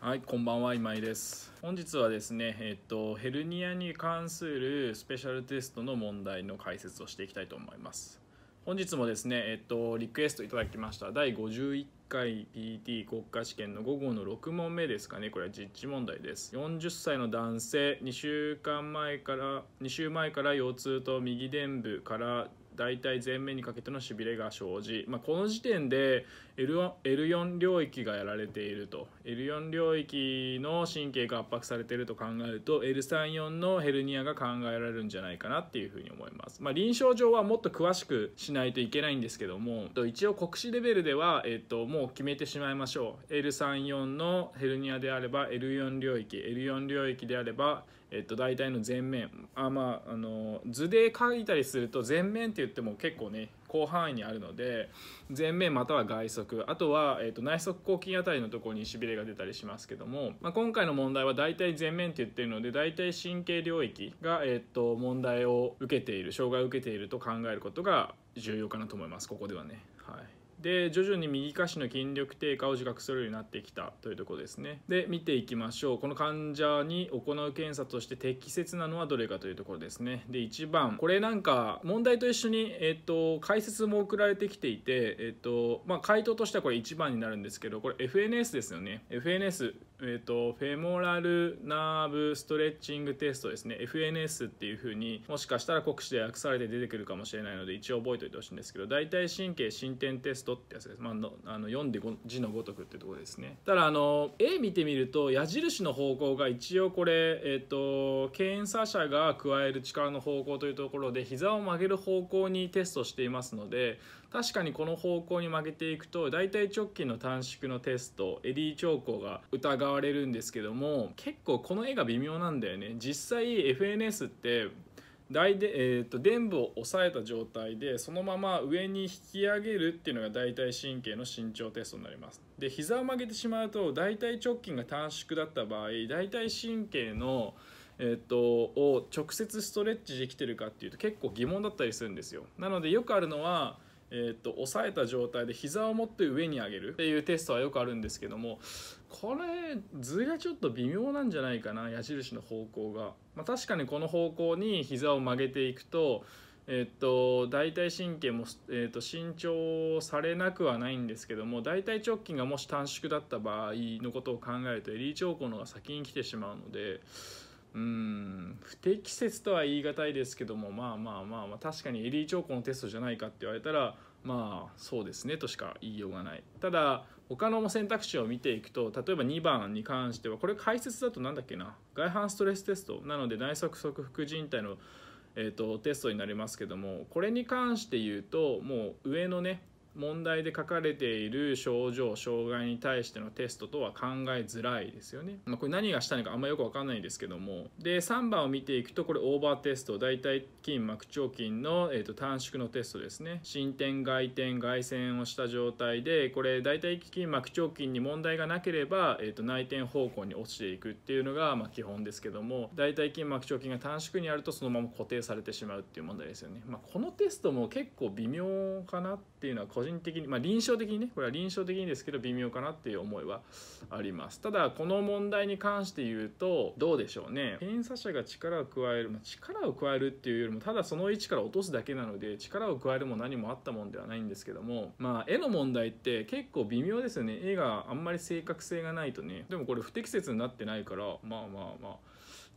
はい、こんばんは、今井です。本日はですね、えっと、ヘルニアに関するスペシャルテストの問題の解説をしていきたいと思います。本日もですね、えっと、リクエストいただきました第51回 PT 国家試験の午後の6問目ですかね、これは実地問題です。40歳の男性、2週間前から、2週前から腰痛と右臀部から大体前面にかけてのしびれが生じ、まあ、この時点で L1 L4 領域がやられていると L4 領域の神経が圧迫されていると考えると L34 のヘルニアが考えられるんじゃないかなっていうふうに思います、まあ、臨床上はもっと詳しくしないといけないんですけども一応国試レベルでは、えっと、もう決めてしまいましょう L34 のヘルニアであれば L4 領域 L4 領域であればえっと、大体の前面あ、まあ、あの図で書いたりすると前面って言っても結構ね広範囲にあるので前面または外側あとは、えっと、内側抗筋あたりのところにしびれが出たりしますけども、まあ、今回の問題は大体前面って言ってるので大体神経領域が、えっと、問題を受けている障害を受けていると考えることが重要かなと思いますここではね。はいで徐々に右下肢の筋力低下を自覚するようになってきたというところですねで見ていきましょうこの患者に行う検査として適切なのはどれかというところですねで1番これなんか問題と一緒に、えっと、解説も送られてきていて、えっとまあ、回答としてはこれ1番になるんですけどこれ FNS ですよね FNS えーと、フェモラルナーブストレッチングテストですね FNS っていうふうにもしかしたら国試で訳されて出てくるかもしれないので一応覚えておいてほしいんですけど大体神経進展テストってやつです、まあ、のあの読んで字のごとくってとこですねただあの A 見てみると矢印の方向が一応これ、えーと検査者が加える力の方向というところで膝を曲げる方向にテストしていますので確かにこの方向に曲げていくと大体直近の短縮のテストエディ兆候が疑われるんですけども結構この絵が微妙なんだよね実際 FNS って大で、えーと、と部を抑えた状態でそのまま上に引き上げるっていうのが大体神経の身長テストになりますで膝を曲げてしまうと大体直筋が短縮だった場合大体神経のえーと、とを直接ストレッチできてるかっていうと結構疑問だったりするんですよなのでよくあるのはえー、っと抑えた状態で膝を持って上に上げるっていうテストはよくあるんですけどもこれ図がちょっと微妙なんじゃないかな矢印の方向が、まあ、確かにこの方向に膝を曲げていくとえっと、大腿神経も、えっと、伸長されなくはないんですけども大腿直筋がもし短縮だった場合のことを考えるとエリー長候の方が先に来てしまうのでうん不適切とは言い難いですけどもまあまあまあ、まあ、確かにエリー・兆候のテストじゃないかって言われたらまあそうですねとしか言いようがないただ他の選択肢を見ていくと例えば2番に関してはこれ解説だと何だっけな外反ストレステストなので内側側副靭帯の、えーとテストになりますけどもこれに関して言うともう上のね問題で書かれている症状障害に対してのテストとは考えづらいですよね、まあ、これ何がしたのかあんまよく分かんないんですけどもで3番を見ていくとこれオーバーテスト大腿筋膜腸筋の、えー、と短縮のテストですね進展外転外旋をした状態でこれ大腿筋膜腸筋に問題がなければ、えー、と内転方向に落ちていくっていうのが、ま基本ですけども大腿筋膜腸筋が短縮にあるとそのまま固定されてしまうっていう問題ですよね、まあ、このテストも結構微妙かなっていうのは個人人的に、まあ、臨床的にねこれは臨床的にですけど微妙かなっていう思いはありますただこの問題に関して言うとどうでしょうね検査者が力を加える、まあ、力を加えるっていうよりもただその位置から落とすだけなので力を加えるも何もあったもんではないんですけどもまあ絵の問題って結構微妙ですよね絵があんまり正確性がないとねでもこれ不適切になってないからまあまあまあ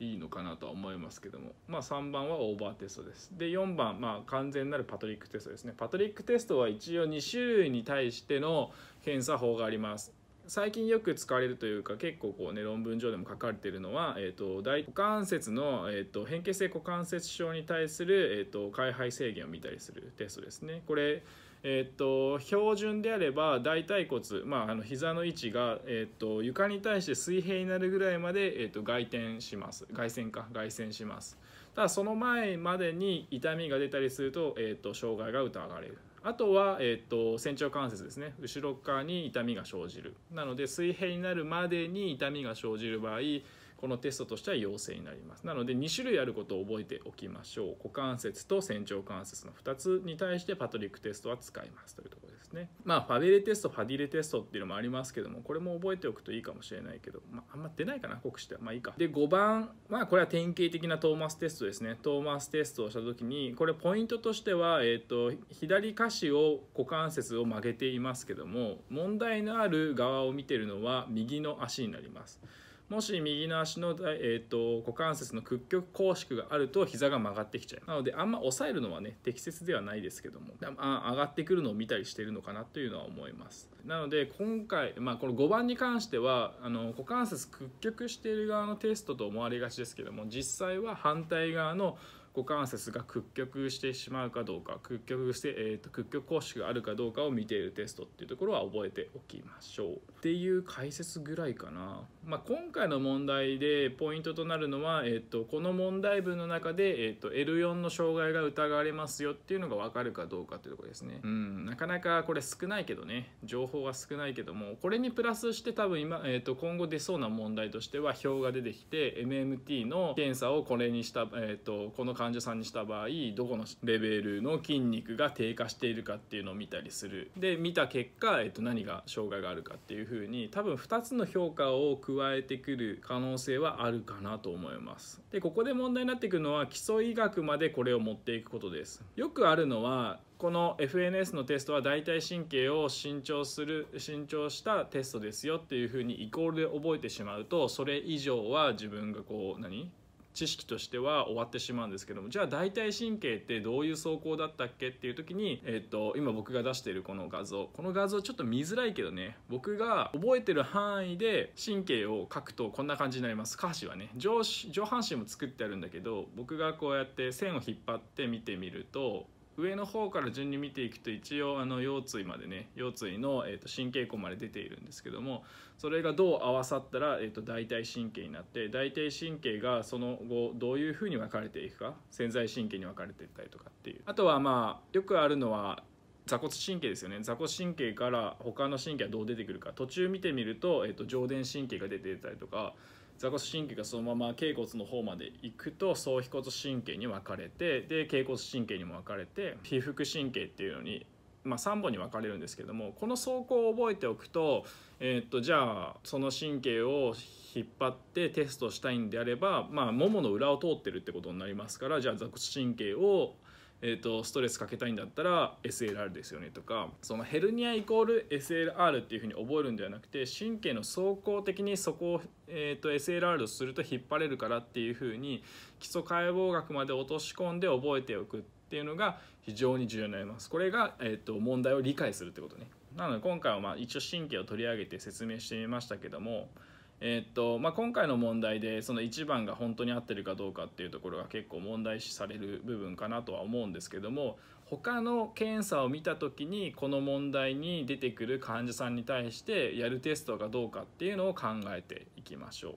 いいのかなとは思いますけども、まあ、3番はオーバーテストですで4番、まあ、完全なるパトリックテストですねパトリックテストは一応2種類に対しての検査法があります最近よく使われるというか結構こうね論文上でも書かれているのは、えーと、大股関節の、えーと、変形性股関節症に対する、えーと、と開肺制限を見たりするテストですねこれえっと、標準であれば大腿骨、まあ、あの膝の位置が、えっと、床に対して水平になるぐらいまで、えっと、外転します外旋か外旋しますただその前までに痛みが出たりすると、えっと、障害が疑われるあとは、えっと、仙腸関節ですね後ろ側に痛みが生じるなので水平になるまでに痛みが生じる場合このテストとしては陽性になりますなので2種類あることを覚えておきましょう股関節と仙腸関節の2つに対してパトリックテストは使いますというところですねまあファベレテストファディレテストっていうのもありますけどもこれも覚えておくといいかもしれないけど、まあ、あんま出ないかな国試ではまあいいかで5番まあこれは典型的なトーマステストですねトーマステストをした時にこれポイントとしては、えーと左下肢を股関節を曲げていますけども問題のある側を見てるのは右の足になります。もし右の足の、えーと、股関節の屈曲拘縮があると膝が曲がってきちゃうなのであんま抑えるのはね適切ではないですけどもあ上がってくるのを見たりしてるのかなというのは思いますなので今回、まあ、この5番に関してはあの股関節屈曲している側のテストと思われがちですけども実際は反対側の股関節が屈曲してしまうかどうか屈曲して、えーと、と屈曲拘縮があるかどうかを見ているテストっていうところは覚えておきましょうっていう解説ぐらいかなまあ、今回の問題でポイントとなるのは、えっと、この問題文の中で、えっと、L4 の障害が疑われますよっていうのが分かるかどうかていうところですね、うん、なかなかこれ少ないけどね情報が少ないけどもこれにプラスして多分今、えっと、今後出そうな問題としては表が出てきて MMT の検査をこれにした、えっと、この患者さんにした場合どこのレベルの筋肉が低下しているかっていうのを見たりするで見た結果、えっと、何が障害があるかっていうふうに多分2つの評価を加えてくる可能性はあるかなと思いますでここで問題になってくるのは基礎医学までこれを持っていくことですよくあるのはこの FNS のテストは代替神経を伸長する伸長したテストですよっていうふうにイコールで覚えてしまうとそれ以上は自分がこう何知識としては終わってしまうんですけどもじゃあ大体神経ってどういう走行だったっけっていう時に、えっと今僕が出しているこの画像この画像ちょっと見づらいけどね僕が覚えてる範囲で神経を描くとこんな感じになります下肢はね上上半身も作ってあるんだけど僕がこうやって線を引っ張って見てみると上の方から順に見ていくと一応あの腰椎までね腰椎の、えー、と神経根まで出ているんですけどもそれがどう合わさったら、えー、と大腿神経になって大腿神経がその後どういうふうに分かれていくか潜在神経に分かれていったりとかっていうあとはまあよくあるのは座骨神経ですよね座骨神経から他の神経はどう出てくるか途中見てみると,、えー、と上殿神経が出てたりとか座骨神経がそのまま頸骨の方まで行くと総皮骨神経に分かれてで頸骨神経にも分かれて皮腹神経っていうのにまあ、3本に分かれるんですけどもこの走行を覚えておくと,、えー、っとじゃあその神経を引っ張ってテストしたいんであれば、まあ、ももの裏を通ってるってことになりますからじゃあ座骨神経をえーと、ストレスかけたいんだったら SLR ですよねとかそのヘルニアイコール SLR っていうふうに覚えるんではなくて神経の走行的にそこを、えーと、SLR をすると引っ張れるからっていうふうに基礎解剖学まで落とし込んで覚えておくっていうのが非常に重要になります。これが、えーと問題を理解するってことね。なので今回はまあ一応神経を取り上げて説明してみましたけどもえっとまあ、今回の問題でその1番が本当に合ってるかどうかっていうところが結構問題視される部分かなとは思うんですけども他の検査を見た時にこの問題に出てくる患者さんに対してやるテストがどうかっていうのを考えていきましょう。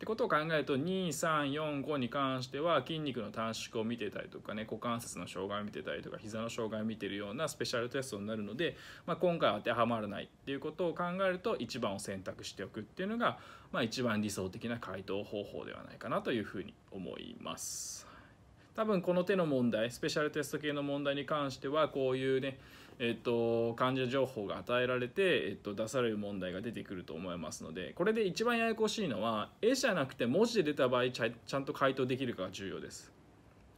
ってことを考えると2345に関しては筋肉の短縮を見てたりとかね股関節の障害を見てたりとか膝の障害を見てるようなスペシャルテストになるので、まあ、今回当てはまらないっていうことを考えると1番を選択しておくっていうのが、まあ、一番理想的な回答方法ではないかなというふうに思います。多分この手の問題スペシャルテスト系の問題に関してはこういうねえっと、患者情報が与えられて、えっと、出される問題が出てくると思いますのでこれで一番ややこしいのは絵じゃなくて文字で出た場合ちゃんと回答できるかが重要です。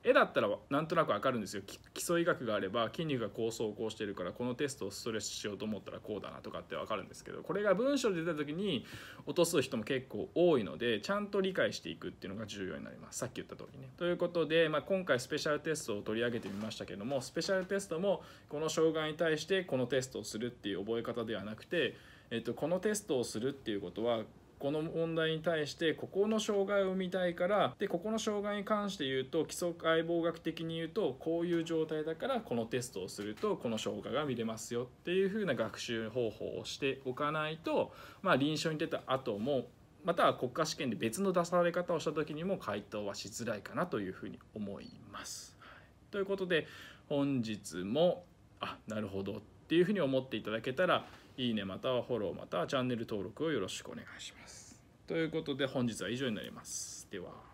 絵だったらなんとなく分かるんですよ基礎医学があれば筋肉がこう走行してるからこのテストをストレッチしようと思ったらこうだなとかって分かるんですけどこれが文章で出た時に落とす人も結構多いのでちゃんと理解していくっていうのが重要になりますさっき言った通りね。ということで、まあ、今回スペシャルテストを取り上げてみましたけどもスペシャルテストもこの障害に対してこのテストをするっていう覚え方ではなくて、えっと、このテストをするっていうことはこの問題に対してここの障害を生みたいからでここの障害に関して言うと基礎解剖学的に言うとこういう状態だからこのテストをするとこの障害が見れますよっていう風な学習方法をしておかないと、まあ、臨床に出た後もまたは国家試験で別の出され方をした時にも回答はしづらいかなというふうに思います。ということで本日もあなるほどっていうふうに思っていただけたらいいねまたはフォローまたはチャンネル登録をよろしくお願いします。ということで本日は以上になります。では。